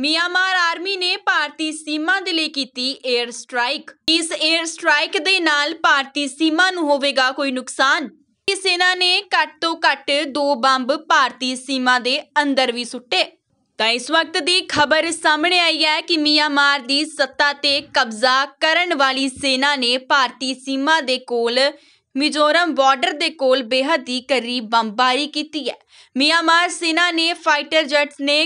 Myanmar army ਨੇ ਭਾਰਤੀ ਸੀਮਾ ਦੇ ਲਈ ਕੀਤੀ 에ਅਰ ਸਟ੍ਰਾਈਕ ਇਸ 에ਅਰ ਸਟ੍ਰਾਈਕ ਦੇ ਨਾਲ ਭਾਰਤੀ ਸੀਮਾ ਨੂੰ ਹੋਵੇਗਾ ਕੋਈ ਨੁਕਸਾਨ ਕਿ ਸੈਨਾ ਨੇ ਘੱਟ ਤੋਂ ਘੱਟ ਦੋ ਬੰਬ ਭਾਰਤੀ ਸੀਮਾ ਦੇ ਅੰਦਰ ਵੀ ਸੁੱਟੇ ਤਾਂ ਇਸ ਵਕਤ ਦੀ ਖਬਰ ਸਾਹਮਣੇ ਆਈ ਹੈ ਕਿ ਮਿਆਂਮਾਰ ਦੀ ਸੱਤਾ ਤੇ ਕਬਜ਼ਾ ਕਰਨ ਵਾਲੀ ਸੈਨਾ ਨੇ ਭਾਰਤੀ ਸੀਮਾ ਦੇ ਕੋਲ ਮਿਜ਼ੋਰਮ ਬਾਰਡਰ ਦੇ ਕੋਲ ਬੇਹੱਦ ਹੀ ਕਰੀਬ ਬੰਬਾਰੀ ਕੀਤੀ ਹੈ ਮਿਆਂਮਾਰ ਸੈਨਾ ਨੇ ਫਾਈਟਰ ਜੈਟਸ ਨੇ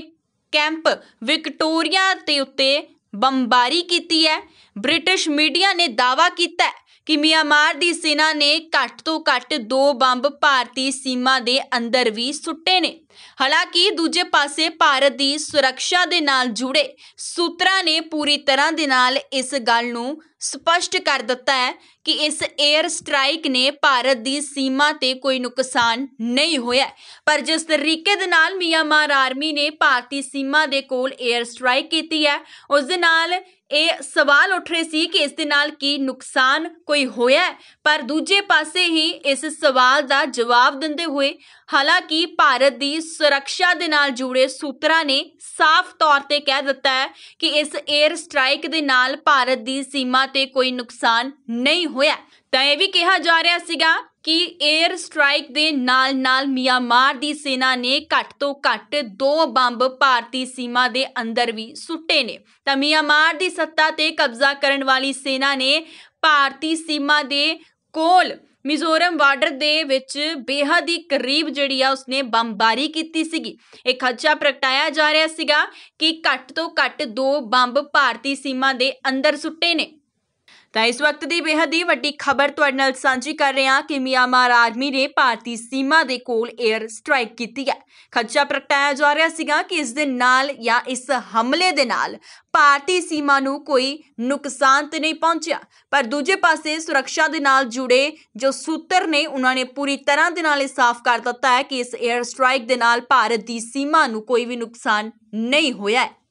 ਕੈਂਪ ਵਿਕਟੋਰੀਆ ਤੇ ਉੱਤੇ ਬੰਬਾਰੀ ਕੀਤੀ ਹੈ ਬ੍ਰਿਟਿਸ਼ ਮੀਡੀਆ ਨੇ ਦਾਵਾ ਕੀਤਾ ਕਿ ਮਿਆਂਮਾਰ ਦੀ ਸੈਨਾ ਨੇ ਘੱਟ ਤੋਂ ਘੱਟ 2 ਬੰਬ ਭਾਰਤੀ ਸੀਮਾ ਦੇ ਅੰਦਰ ਵੀ ਸੁੱਟੇ ਨੇ ਹਾਲਾਂਕਿ ਦੂਜੇ ਪਾਸੇ ਭਾਰਤ ਦੀ ਸੁਰੱਖਿਆ ਦੇ ਨਾਲ ਜੁੜੇ ਸੂਤਰਾਂ ਨੇ ਪੂਰੀ ਤਰ੍ਹਾਂ ਦੇ ਨਾਲ ਇਸ ਗੱਲ ਨੂੰ ਸਪਸ਼ਟ ਕਰ ਦਿੱਤਾ ਹੈ ਕਿ ਇਸ 에ਅਰ ਸਟ੍ਰਾਈਕ ਨੇ ਭਾਰਤ ਦੀ ਸੀਮਾ ਤੇ ਕੋਈ ਨੁਕਸਾਨ ਨਹੀਂ ਹੋਇਆ ਪਰ ਜਿਸ ਤਰੀਕੇ ਦੇ ਨਾਲ ਮਿਆਂਮਾਰ ਆਰਮੀ ਨੇ ਭਾਰਤੀ ਸੀਮਾ ਦੇ ਕੋਲ 에ਅਰ ਸਟ੍ਰਾਈਕ ਕੀਤੀ ਹੈ ਉਸ ਦੇ ਨਾਲ ਇਹ ਸਵਾਲ ਉੱਠ ਰਹੇ ਸੀ ਕਿ ਇਸ ਦੇ ਨਾਲ ਕੀ ਨੁਕਸਾਨ ਕੋਈ ਹੋਇਆ ਪਰ ਦੂਜੇ ਪਾਸੇ ਹੀ ਇਸ ਸਵਾਲ ਦਾ ਜਵਾਬ ਦਿੰਦੇ ਹੋਏ ਹਾਲਾਂਕਿ ਭਾਰਤ ਦੀ ਸੁਰੱਖਿਆ ਦੇ ਨਾਲ ਜੁੜੇ ਸੂਤਰਾਂ ਨੇ ਸਾਫ਼ ਤੌਰ ਤੇ ਕਹਿ ਦਿੱਤਾ ਹੈ ਕਿ ਇਸ 에ਅਰ ਸਟ੍ਰਾਈਕ ਦੇ ਨਾਲ ਭਾਰਤ ਦੀ ਸੀਮਾ ਤੇ ਕੋਈ ਨੁਕਸਾਨ ਨਹੀਂ ਹੋਇਆ ਤਾਂ ਇਹ ਵੀ ਕਿਹਾ ਜਾ ਰਿਹਾ ਸੀਗਾ ਕਿ 에ਅਰ ਸਟ੍ਰਾਈਕ ਦੇ ਨਾਲ-ਨਾਲ ਮਿਆਂਮਾਰ ਦੀ ਸੈਨਾ ਨੇ ਘੱਟ ਤੋਂ ਘੱਟ ਦੋ ਬੰਬ ਭਾਰਤੀ ਸੀਮਾ ਦੇ ਅੰਦਰ ਵੀ ਸੁੱਟੇ ਨੇ ਤਾਂ ਮਿਆਂਮਾਰ ਦੀ ਸੱਤਾ ਤੇ ਕਬਜ਼ਾ ਕਰਨ ਵਾਲੀ ਸੈਨਾ ਨੇ ਭਾਰਤੀ ਸੀਮਾ ਦੇ ਕੋਲ ਮਿਜ਼ੋਰਮ ਬਾਰਡਰ ਦੇ ਵਿੱਚ ਬੇਹਦ ਹੀ ਕਰੀਬ ਜਿਹੜੀ ਆ ਉਸਨੇ ਬੰਬਾਰੀ ਕੀਤੀ ਸੀਗੀ ਇਹ ਖਦਸ਼ਾ ਪ੍ਰਗਟਾਇਆ ਜਾ ਰਿਹਾ ਸੀਗਾ ਕਿ ਘੱਟ ਤੋਂ ਘੱਟ ਦੋ ਬੰਬ ਭਾਰਤੀ ਸੀਮਾ ਦੇ ਅੰਦਰ ਸੁੱਟੇ ਨੇ ਤਾਂ ਇਸ ਵਕਤ ਦੀ ਬੇਹੱਦ ਹੀ ਵੱਡੀ ਖਬਰ ਤੁਹਾਡੇ ਨਾਲ ਸਾਂਝੀ ਕਰ ਰਹੇ ਹਾਂ ਕਿ ਮਿਆਂਮਾਰ ਆਰਮੀ ਨੇ ਭਾਰਤੀ ਸੀਮਾ ਦੇ ਕੋਲ 에ਅਰ ਸਟ੍ਰਾਈਕ ਕੀਤੀ ਹੈ ਖੱਜਾ ਪ੍ਰਗਟਾਇਆ ਜਾ ਰਿਹਾ ਸੀਗਾ ਕਿ ਇਸ ਦੇ ਨਾਲ ਜਾਂ ਇਸ ਹਮਲੇ ਦੇ ਨਾਲ ਭਾਰਤੀ ਸੀਮਾ ਨੂੰ ਕੋਈ ਨੁਕਸਾਨ ਤੇ ਨਹੀਂ ਪਹੁੰਚਿਆ ਪਰ ਦੂਜੇ ਪਾਸੇ ਸੁਰੱਖਿਆ ਦੇ ਨਾਲ ਜੁੜੇ ਜੋ ਸੂਤਰ ਨੇ ਉਹਨਾਂ ਨੇ ਪੂਰੀ ਤਰ੍ਹਾਂ ਦੇ ਨਾਲ ਇਹ ਸਾਫ਼ ਕਰ ਦਿੱਤਾ ਹੈ ਕਿ ਇਸ 에ਅਰ ਸਟ੍ਰਾਈਕ ਦੇ ਨਾਲ ਭਾਰਤ ਦੀ ਸੀਮਾ ਨੂੰ ਕੋਈ ਵੀ ਨੁਕਸਾਨ ਨਹੀਂ ਹੋਇਆ ਹੈ